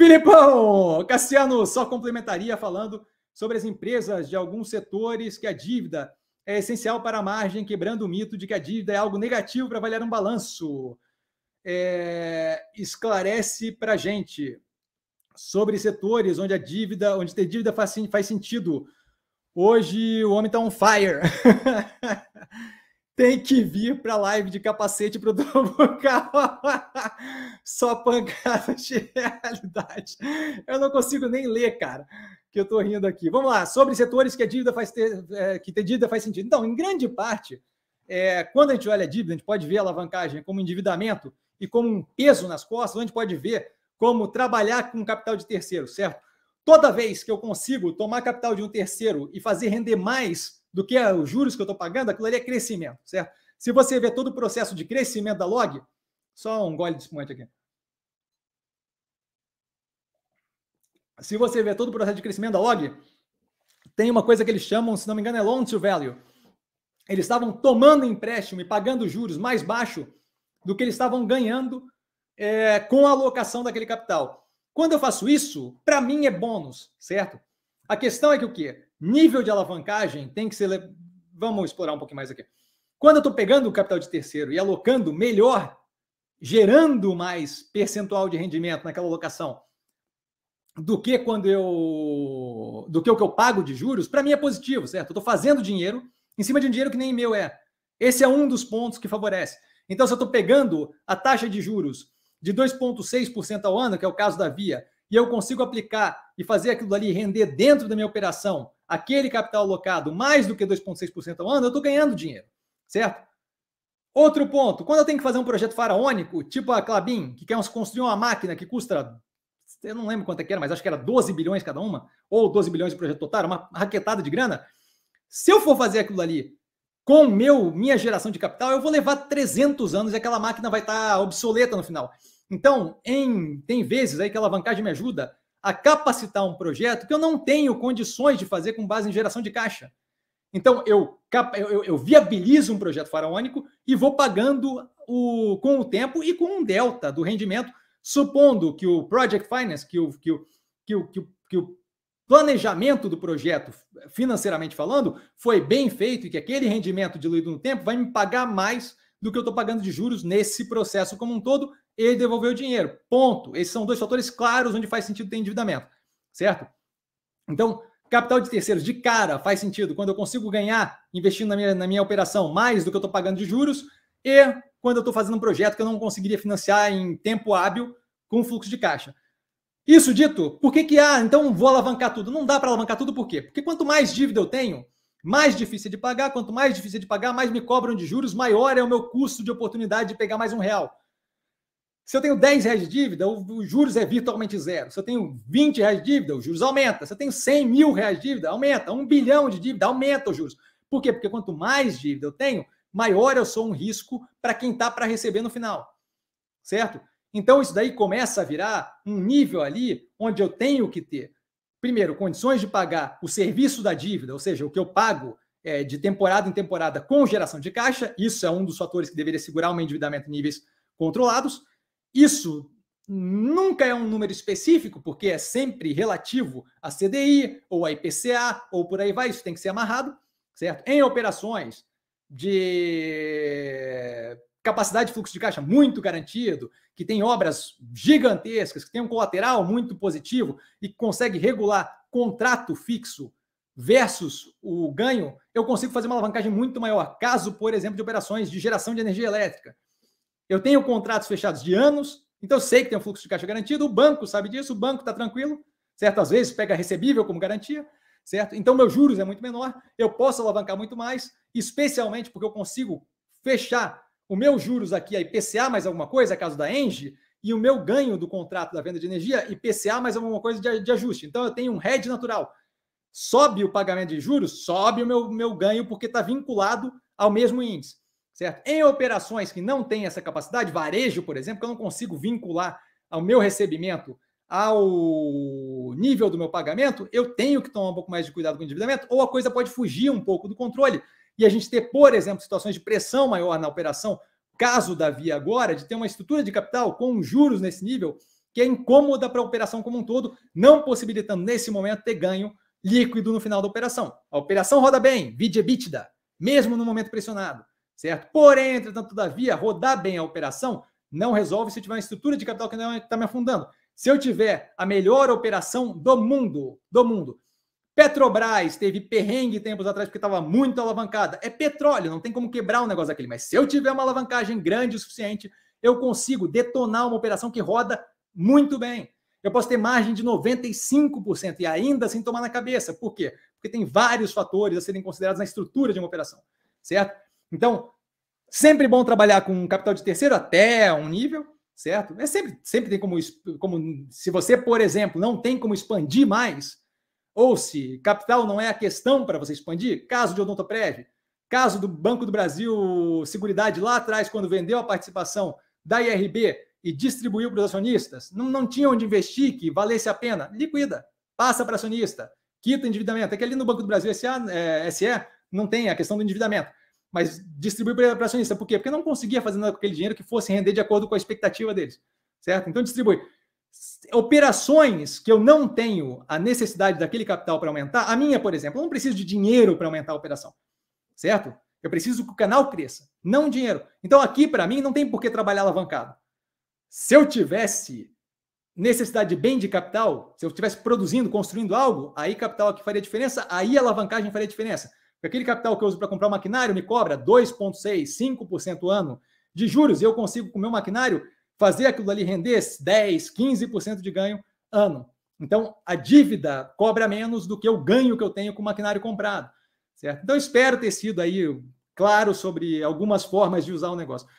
Filipão, Cassiano só complementaria falando sobre as empresas de alguns setores que a dívida é essencial para a margem, quebrando o mito de que a dívida é algo negativo para avaliar um balanço. É, esclarece para a gente sobre setores onde a dívida, onde ter dívida faz, faz sentido. Hoje o homem está on fire. tem que vir para live de capacete para o bucal. Só pancada de realidade. Eu não consigo nem ler, cara, que eu estou rindo aqui. Vamos lá, sobre setores que a dívida faz ter, é, que ter dívida faz sentido. Então, em grande parte, é, quando a gente olha a dívida, a gente pode ver a alavancagem como endividamento e como um peso nas costas, a gente pode ver como trabalhar com capital de terceiro, certo? Toda vez que eu consigo tomar capital de um terceiro e fazer render mais do que os juros que eu estou pagando, aquilo ali é crescimento, certo? Se você ver todo o processo de crescimento da log, só um gole de espumante aqui. Se você ver todo o processo de crescimento da log, tem uma coisa que eles chamam, se não me engano, é loan to value. Eles estavam tomando empréstimo e pagando juros mais baixo do que eles estavam ganhando é, com a alocação daquele capital. Quando eu faço isso, para mim é bônus, certo? A questão é que o quê? Nível de alavancagem tem que ser. Vamos explorar um pouquinho mais aqui. Quando eu estou pegando o capital de terceiro e alocando melhor, gerando mais percentual de rendimento naquela alocação, do que quando eu do que o que eu pago de juros, para mim é positivo, certo? Eu estou fazendo dinheiro em cima de um dinheiro que nem meu é. Esse é um dos pontos que favorece. Então, se eu estou pegando a taxa de juros de 2,6% ao ano, que é o caso da Via, e eu consigo aplicar e fazer aquilo ali render dentro da minha operação aquele capital alocado mais do que 2,6% ao ano, eu estou ganhando dinheiro, certo? Outro ponto, quando eu tenho que fazer um projeto faraônico, tipo a Clabin, que quer construir uma máquina que custa, eu não lembro quanto é que era, mas acho que era 12 bilhões cada uma, ou 12 bilhões de projeto total, uma raquetada de grana. Se eu for fazer aquilo ali com meu minha geração de capital, eu vou levar 300 anos e aquela máquina vai estar tá obsoleta no final. Então, em, tem vezes aí que a alavancagem me ajuda a capacitar um projeto que eu não tenho condições de fazer com base em geração de caixa. Então, eu, eu, eu viabilizo um projeto faraônico e vou pagando o, com o tempo e com um delta do rendimento, supondo que o Project Finance, que o, que o, que o, que o, que o planejamento do projeto, financeiramente falando, foi bem feito e que aquele rendimento diluído no tempo vai me pagar mais do que eu estou pagando de juros nesse processo como um todo e devolver o dinheiro. Ponto. Esses são dois fatores claros onde faz sentido ter endividamento, certo? Então, capital de terceiros de cara faz sentido quando eu consigo ganhar investindo na minha, na minha operação mais do que eu estou pagando de juros e quando eu estou fazendo um projeto que eu não conseguiria financiar em tempo hábil com fluxo de caixa. Isso dito, por que, que ah, então vou alavancar tudo? Não dá para alavancar tudo, por quê? Porque quanto mais dívida eu tenho, mais difícil é de pagar, quanto mais difícil é de pagar, mais me cobram de juros, maior é o meu custo de oportunidade de pegar mais um real. Se eu tenho 10 reais de dívida, os juros é virtualmente zero. Se eu tenho 20 reais de dívida, os juros aumenta. Se eu tenho 100 mil reais de dívida, aumenta. Um bilhão de dívida, aumenta os juros. Por quê? Porque quanto mais dívida eu tenho, maior eu sou um risco para quem está para receber no final. Certo? Então, isso daí começa a virar um nível ali onde eu tenho que ter, primeiro, condições de pagar o serviço da dívida, ou seja, o que eu pago é, de temporada em temporada com geração de caixa. Isso é um dos fatores que deveria segurar um endividamento em níveis controlados. Isso nunca é um número específico, porque é sempre relativo a CDI ou a IPCA ou por aí vai. Isso tem que ser amarrado, certo? Em operações de capacidade de fluxo de caixa muito garantido, que tem obras gigantescas, que tem um colateral muito positivo e consegue regular contrato fixo versus o ganho, eu consigo fazer uma alavancagem muito maior. Caso, por exemplo, de operações de geração de energia elétrica. Eu tenho contratos fechados de anos, então eu sei que tem um fluxo de caixa garantido, o banco sabe disso, o banco está tranquilo, certo? Às vezes pega recebível como garantia, certo? Então meus juros é muito menor, eu posso alavancar muito mais, especialmente porque eu consigo fechar o meu juros aqui é IPCA mais alguma coisa, caso da Engie, e o meu ganho do contrato da venda de energia, IPCA mais alguma coisa de, de ajuste. Então eu tenho um hedge natural. Sobe o pagamento de juros, sobe o meu, meu ganho, porque está vinculado ao mesmo índice. Certo? Em operações que não têm essa capacidade, varejo, por exemplo, que eu não consigo vincular ao meu recebimento ao nível do meu pagamento, eu tenho que tomar um pouco mais de cuidado com o endividamento, ou a coisa pode fugir um pouco do controle e a gente ter, por exemplo, situações de pressão maior na operação, caso da Via agora, de ter uma estrutura de capital com juros nesse nível, que é incômoda para a operação como um todo, não possibilitando nesse momento ter ganho líquido no final da operação. A operação roda bem, vide EBITDA, mesmo no momento pressionado, certo? Porém, entretanto, todavia, rodar bem a operação não resolve se eu tiver uma estrutura de capital que não é, está me afundando. Se eu tiver a melhor operação do mundo, do mundo, Petrobras teve perrengue tempos atrás porque estava muito alavancada. É petróleo, não tem como quebrar um negócio daquele. Mas se eu tiver uma alavancagem grande o suficiente, eu consigo detonar uma operação que roda muito bem. Eu posso ter margem de 95% e ainda sem assim tomar na cabeça. Por quê? Porque tem vários fatores a serem considerados na estrutura de uma operação, certo? Então, sempre bom trabalhar com capital de terceiro até um nível, certo? É sempre, sempre tem como, como se você, por exemplo, não tem como expandir mais, ou se capital não é a questão para você expandir, caso de Odontoprev, caso do Banco do Brasil Seguridade lá atrás, quando vendeu a participação da IRB e distribuiu para os acionistas, não, não tinha onde investir que valesse a pena, liquida, passa para acionista, quita endividamento. É que ali no Banco do Brasil SA, é, SE não tem a questão do endividamento, mas distribui para acionista. Por quê? Porque não conseguia fazer nada com aquele dinheiro que fosse render de acordo com a expectativa deles, certo? Então distribui operações que eu não tenho a necessidade daquele capital para aumentar, a minha, por exemplo, eu não preciso de dinheiro para aumentar a operação, certo? Eu preciso que o canal cresça, não dinheiro. Então aqui para mim não tem por que trabalhar alavancado. Se eu tivesse necessidade de bem de capital, se eu estivesse produzindo, construindo algo, aí capital aqui faria diferença, aí alavancagem faria diferença. Porque aquele capital que eu uso para comprar maquinário me cobra 2,6, 5% ano de juros e eu consigo com o meu maquinário fazer aquilo ali render 10, 15% de ganho ano. Então, a dívida cobra menos do que o ganho que eu tenho com o maquinário comprado. Certo? Então, espero ter sido aí claro sobre algumas formas de usar o negócio.